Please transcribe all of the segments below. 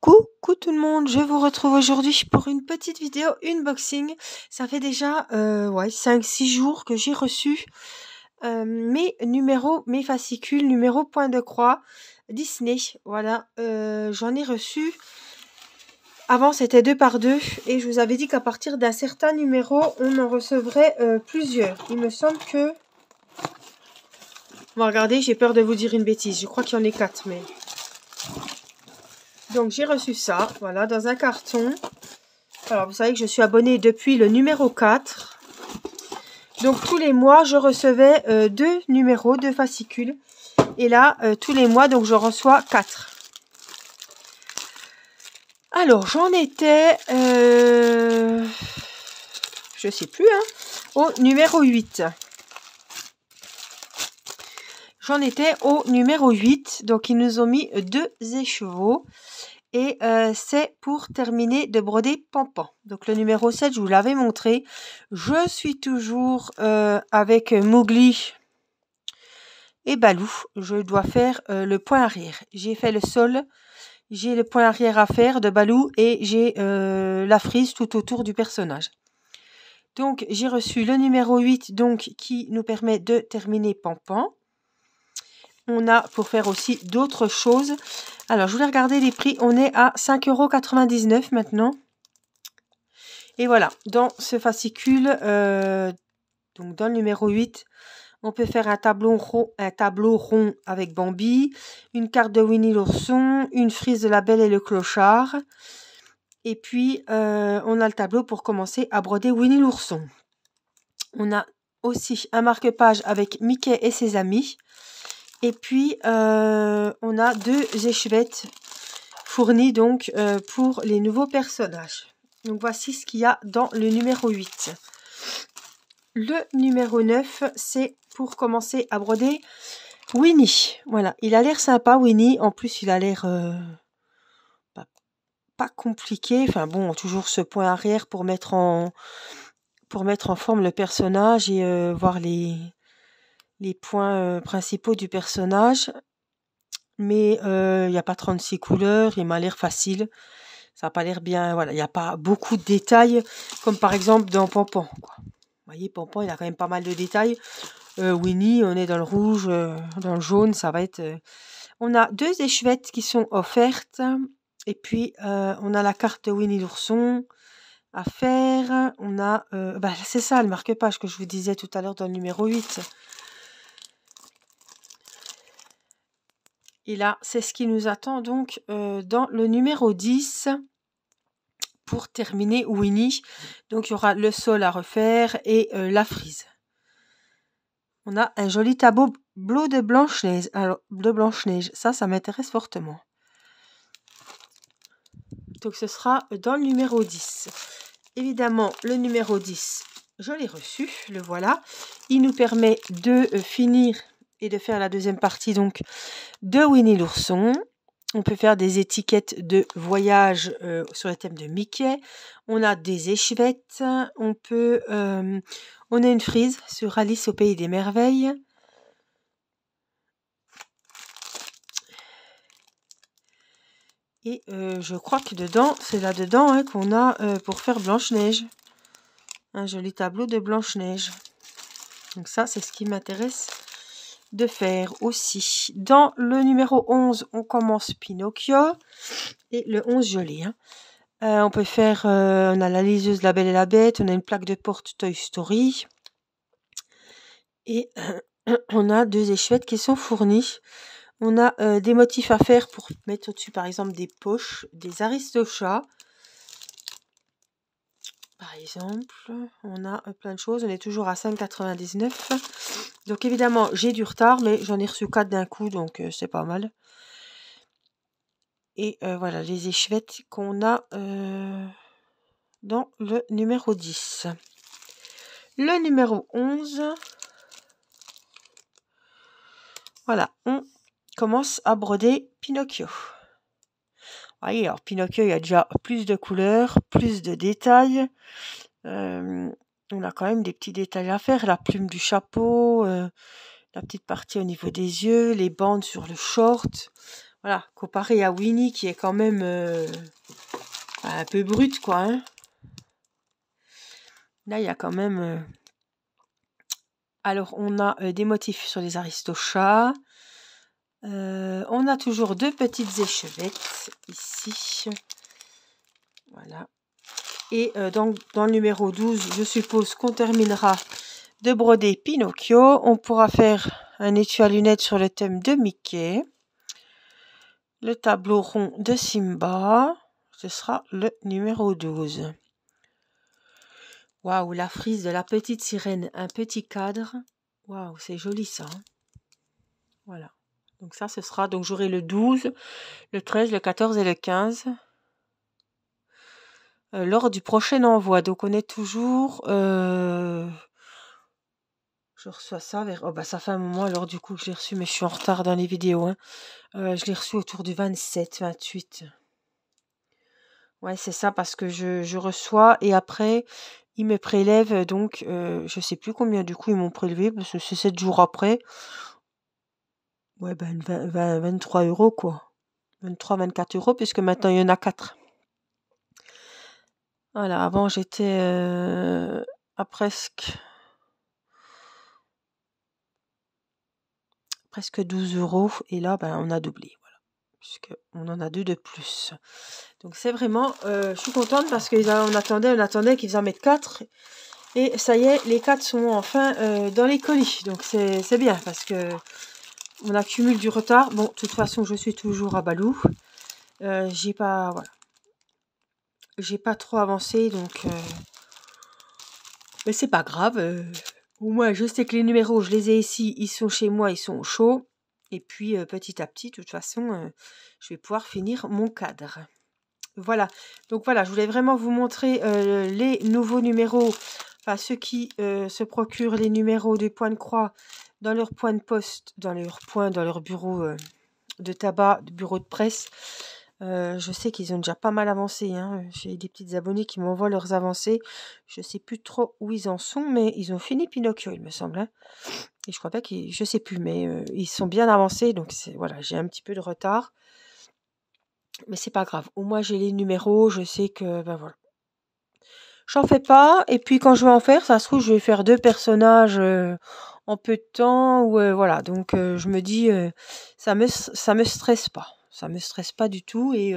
Coucou tout le monde, je vous retrouve aujourd'hui pour une petite vidéo unboxing. Ça fait déjà euh, ouais, 5-6 jours que j'ai reçu euh, mes numéros, mes fascicules, numéro point de croix Disney. Voilà, euh, j'en ai reçu. Avant c'était deux par deux et je vous avais dit qu'à partir d'un certain numéro, on en recevrait plusieurs. Il me semble que... Bon, regardez, j'ai peur de vous dire une bêtise. Je crois qu'il y en a quatre, mais... Donc j'ai reçu ça, voilà, dans un carton. Alors vous savez que je suis abonnée depuis le numéro 4. Donc tous les mois, je recevais euh, deux numéros, deux fascicules. Et là, euh, tous les mois, donc je reçois 4. Alors j'en étais, euh, je sais plus, hein, au numéro 8. J'en étais au numéro 8, donc ils nous ont mis deux écheveaux et euh, c'est pour terminer de broder Pampan. Donc le numéro 7, je vous l'avais montré. Je suis toujours euh, avec Mowgli et Balou. Je dois faire euh, le point arrière. J'ai fait le sol, j'ai le point arrière à faire de Balou et j'ai la frise tout autour du personnage. Donc j'ai reçu le numéro 8 donc, qui nous permet de terminer Pampan on a pour faire aussi d'autres choses. Alors, je voulais regarder les prix. On est à 5,99€ maintenant. Et voilà, dans ce fascicule, euh, donc dans le numéro 8, on peut faire un tableau, rond, un tableau rond avec Bambi, une carte de Winnie l'ourson, une frise de la belle et le clochard. Et puis, euh, on a le tableau pour commencer à broder Winnie l'ourson. On a aussi un marque-page avec Mickey et ses amis. Et puis, euh, on a deux échevettes fournies donc euh, pour les nouveaux personnages. Donc, voici ce qu'il y a dans le numéro 8. Le numéro 9, c'est pour commencer à broder Winnie. Voilà, il a l'air sympa, Winnie. En plus, il a l'air euh, pas, compliqué. Enfin bon, toujours ce point arrière pour mettre en, pour mettre en forme le personnage et voir les, les points euh, principaux du personnage. Mais euh, il n'y a pas 36 couleurs, il m'a l'air facile. Ça n'a pas l'air bien. Voilà, il n'y a pas beaucoup de détails, comme par exemple dans Pompon. Vous voyez, Pompon, il a quand même pas mal de détails. Euh, Winnie, on est dans le rouge, dans le jaune, ça va être... On a deux échouettes qui sont offertes. Et puis, on a la carte Winnie l'ourson à faire. On a... Bah, c'est ça, le marque-page que je vous disais tout à l'heure dans le numéro 8. Et là, c'est ce qui nous attend donc euh, dans le numéro 10 pour terminer Winnie. Donc il y aura le sol à refaire et euh, la frise. On a un joli tableau bleu de Blanche-Neige. Alors, de Blanche-Neige, ça, ça m'intéresse fortement. Donc ce sera dans le numéro 10. Évidemment, le numéro 10, je l'ai reçu, le voilà. Il nous permet de euh, finir et de faire la deuxième partie donc de Winnie l'ourson. On peut faire des étiquettes de voyage euh, sur le thème de Mickey. On a des échevettes. On peut, euh, on a une frise sur Alice au pays des merveilles. Et euh, je crois que dedans, c'est là-dedans hein, qu'on a pour faire Blanche-Neige. Un joli tableau de Blanche-Neige. Donc ça, c'est ce qui m'intéresse de faire aussi. Dans le numéro 11, on commence Pinocchio. Et le 11, je hein. euh, on peut faire, euh, on a la liseuse La Belle et la Bête, on a une plaque de porte Toy Story. Et on a deux échouettes qui sont fournies. On a euh, des motifs à faire pour mettre au-dessus, par exemple, des poches, des aristochats, par exemple. On a euh, plein de choses. On est toujours à 5,99. Donc évidemment, j'ai du retard, mais j'en ai reçu quatre d'un coup, donc euh, c'est pas mal. Et euh, voilà les échevettes qu'on a dans le numéro 10. Le numéro 11. Voilà, on commence à broder Pinocchio voyez, alors Pinocchio, il y a déjà plus de couleurs, plus de détails. Euh, on a quand même des petits détails à faire. La plume du chapeau, euh, la petite partie au niveau des yeux, les bandes sur le short. Voilà, comparé à Winnie qui est quand même euh, un peu brute, quoi. Hein. Là, il y a quand même... Alors, on a des motifs sur les aristochats. Euh, on a toujours deux petites échevettes ici. Voilà. Et euh, donc, dans le numéro 12, je suppose qu'on terminera de broder Pinocchio. On pourra faire un étui à lunettes sur le thème de Mickey. Le tableau rond de Simba. Ce sera le numéro 12. Waouh, la frise de la petite sirène. Un petit cadre. Waouh, c'est joli ça. Hein. Voilà. Donc ça, ce sera, donc j'aurai le 12, le 13, le 14 et le 15 euh, lors du prochain envoi. Donc on est toujours... Euh, je reçois ça vers... Oh bah ça fait un moment alors du coup que j'ai reçu, mais je suis en retard dans les vidéos. Hein. Euh, je l'ai reçu autour du 27, 28. Ouais, c'est ça parce que je, reçois et après ils me prélèvent donc je sais plus combien du coup ils m'ont prélevé parce que c'est 7 jours après. Ouais, ben 23 euros quoi. 23, 24 euros puisque maintenant il y en a 4. Voilà, avant j'étais euh, à presque presque 12 euros et là ben, on a doublé voilà puisqu'on en a deux de plus donc c'est vraiment euh, je suis contente parce qu'on euh, attendait on attendait qu'ils en mettent 4 et ça y est les 4 sont enfin dans les colis donc c'est bien parce que on accumule du retard. Bon, de toute façon, je suis toujours à Balou. Euh, j'ai pas, j'ai pas trop avancé, donc, euh, mais c'est pas grave. Euh, au moins, je sais que les numéros, je les ai ici, ils sont chez moi, ils sont au Et puis, petit à petit, de toute façon, je vais pouvoir finir mon cadre. Voilà. Donc voilà, je voulais vraiment vous montrer les nouveaux numéros enfin ceux qui euh, se procurent les numéros des points de croix dans leur point de poste, dans leur point, dans leur bureau euh, de tabac, de bureau de presse. Euh, je sais qu'ils ont déjà pas mal avancé. Hein. J'ai des petites abonnées qui m'envoient leurs avancées. Je sais plus trop où ils en sont, mais ils ont fini Pinocchio, il me semble. Hein. Et je crois pas qu'ils, je sais plus, mais ils sont bien avancés. Donc voilà, j'ai un petit peu de retard mais c'est pas grave. Au moins j'ai les numéros, je sais que ben voilà. J'en fais pas, et puis quand je vais en faire, ça se trouve, je vais faire deux personnages euh, en peu de temps, ou euh, voilà. Donc euh, je me dis, ça me ça me stresse pas, ça me stresse pas du tout, et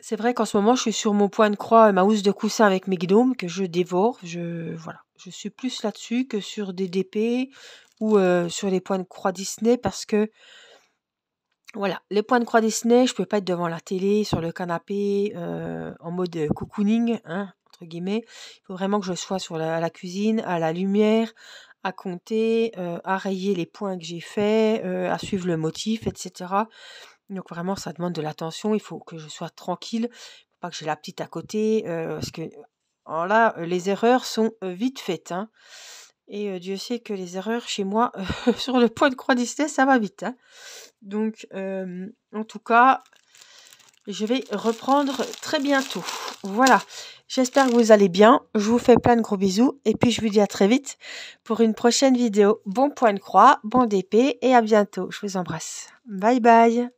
c'est vrai qu'en ce moment, je suis sur mon point de croix, ma housse de coussin avec mes gnomes que je dévore. Je voilà, je suis plus là-dessus que sur des DP ou sur les points de croix Disney parce que voilà, les points de croix Disney, je ne peux pas être devant la télé, sur le canapé, euh, en mode euh, cocooning, hein, entre guillemets. Il faut vraiment que je sois sur la, cuisine, à la lumière, à compter, euh, à rayer les points que j'ai faits, à suivre le motif, etc. Donc vraiment, ça demande de l'attention. Il faut que je sois tranquille, pas que j'ai la petite à côté, parce que oh là, les erreurs sont vite faites. Hein. Et Dieu sait que les erreurs chez moi sur le point de croix Disney, ça va vite. Hein. Donc, euh, en tout cas, je vais reprendre très bientôt. Voilà. J'espère que vous allez bien. Je vous fais plein de gros bisous. Et puis, je vous dis à très vite pour une prochaine vidéo. Bon point de croix, bon d'épée et à bientôt. Je vous embrasse. Bye bye.